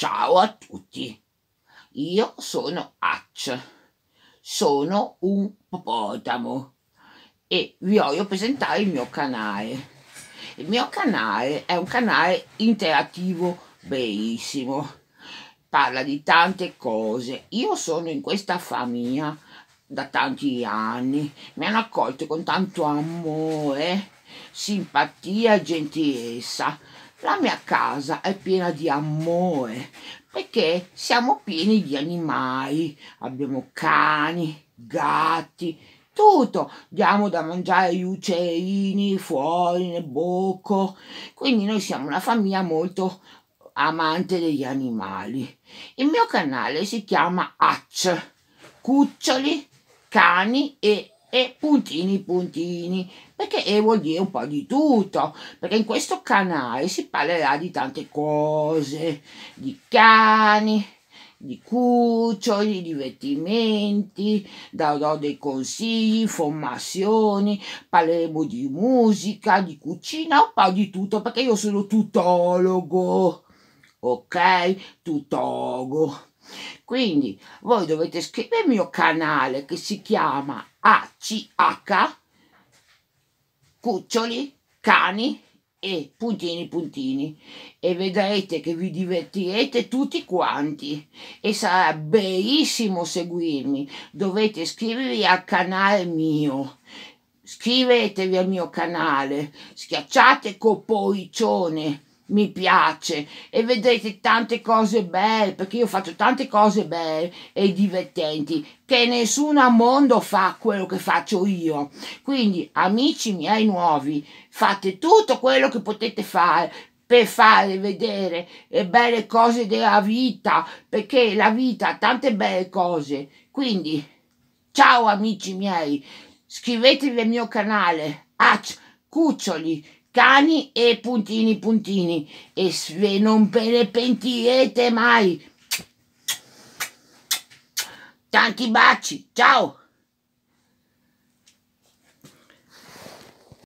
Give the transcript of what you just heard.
Ciao a tutti, io sono Hatch, sono un popotamo e vi voglio presentare il mio canale. Il mio canale è un canale interattivo bellissimo, parla di tante cose. Io sono in questa famiglia da tanti anni, mi hanno accolto con tanto amore, simpatia e gentilezza la mia casa è piena di amore perché siamo pieni di animali. Abbiamo cani, gatti, tutto. Diamo da mangiare agli uccellini fuori nel bocco. Quindi noi siamo una famiglia molto amante degli animali. Il mio canale si chiama Hatch, cuccioli, cani e e puntini puntini perché eh, vuol dire un po' di tutto perché in questo canale si parlerà di tante cose di cani di cuccioli, divertimenti, darò dei consigli, informazioni, parleremo di musica, di cucina, un po' di tutto perché io sono tutologo, ok? Tutologo. Quindi voi dovete scrivere il mio canale che si chiama ACH Cuccioli Cani e puntini puntini e vedrete che vi divertirete tutti quanti e sarà bellissimo seguirmi dovete iscrivervi al canale mio iscrivetevi al mio canale schiacciate col pollicione mi piace e vedrete tante cose belle perché io faccio tante cose belle e divertenti che nessun al mondo fa quello che faccio io quindi amici miei nuovi fate tutto quello che potete fare per fare vedere le belle cose della vita perché la vita ha tante belle cose quindi ciao amici miei iscrivetevi al mio canale Ac Cuccioli cani e puntini puntini e se non ve ne pentirete mai. Tanti baci, ciao!